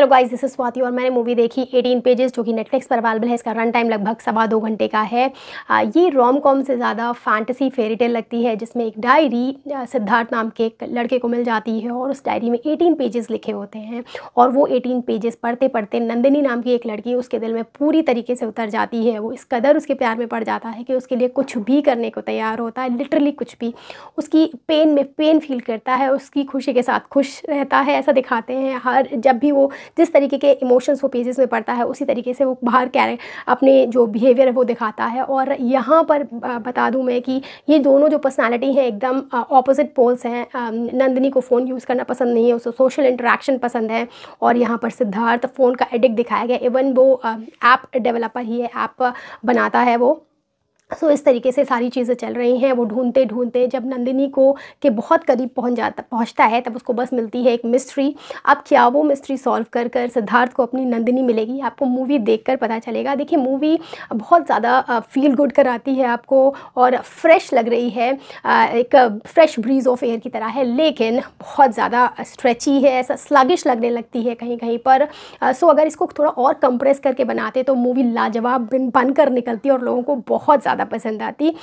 hello guys this is Swati और मैंने movie देखी 18 पेजेस जो कि नेटफ्लिक्स पर अवेलेबल है इसका रन टाइम लगभग सवा दो घंटे का है ये रोम कॉम से ज़्यादा फैंटेसी फेरी टेल लगती है जिसमें एक डायरी सिद्धार्थ नाम के एक लड़के को मिल जाती है और उस डायरी में एटीन पेजेस लिखे होते हैं और वो एटीन पेजेस पढ़ते पढ़ते नंदिनी नाम की एक लड़की उसके दिल में पूरी तरीके से उतर जाती है वो इस कदर उसके प्यार में पड़ जाता है कि उसके लिए कुछ भी करने को तैयार होता है लिटरली कुछ भी उसकी पेन में पेन फील करता है उसकी खुशी के साथ खुश रहता है ऐसा दिखाते हैं हर जब भी वो जिस तरीके के इमोशंस वो पेजेस में पढ़ता है उसी तरीके से वो बाहर कैरे अपने जो बिहेवियर है वो दिखाता है और यहाँ पर बता दूँ मैं कि ये दोनों जो पर्सनैलिटी हैं एकदम ऑपोजिट पोल्स हैं नंदनी को फ़ोन यूज़ करना पसंद नहीं है उसको सोशल इंट्रैक्शन पसंद है और यहाँ पर सिद्धार्थ फ़ोन का एडिक्ट दिखाया गया इवन वो ऐप डेवलपर ही है ऐप बनाता है वो सो so, इस तरीके से सारी चीज़ें चल रही हैं वो ढूंढते ढूंढते जब नंदिनी को के बहुत करीब पहुंच जाता पहुंचता है तब उसको बस मिलती है एक मिस्ट्री अब क्या वो मिस्ट्री सॉल्व कर कर सिद्धार्थ को अपनी नंदिनी मिलेगी आपको मूवी देखकर पता चलेगा देखिए मूवी बहुत ज़्यादा फील गुड कराती है आपको और फ्रेश लग रही है एक फ्रेश ब्रीज ऑफ एयर की तरह है लेकिन बहुत ज़्यादा स्ट्रेची है ऐसा स्लगिश लगने लगती है कहीं कहीं पर सो अगर इसको थोड़ा और कंप्रेस करके बनाते तो मूवी लाजवाब बनकर निकलती और लोगों को बहुत ज़्यादा ज़्यादा पसंद आती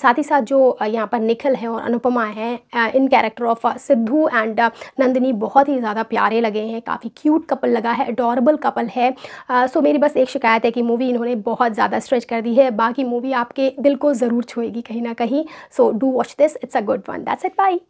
साथ ही साथ जो यहाँ पर निखिल हैं और अनुपमा हैं in character of Siddhu and Nandini बहुत ही ज़्यादा प्यारे लगे हैं काफ़ी क्यूट कपल लगा है अडोरेबल कपल है सो मेरी बस एक शिकायत है कि मूवी इन्होंने बहुत ज़्यादा स्ट्रेच कर दी है बाकी मूवी आपके दिल को ज़रूर छुएगी कहीं ना कहीं so do watch this it's a good one that's it by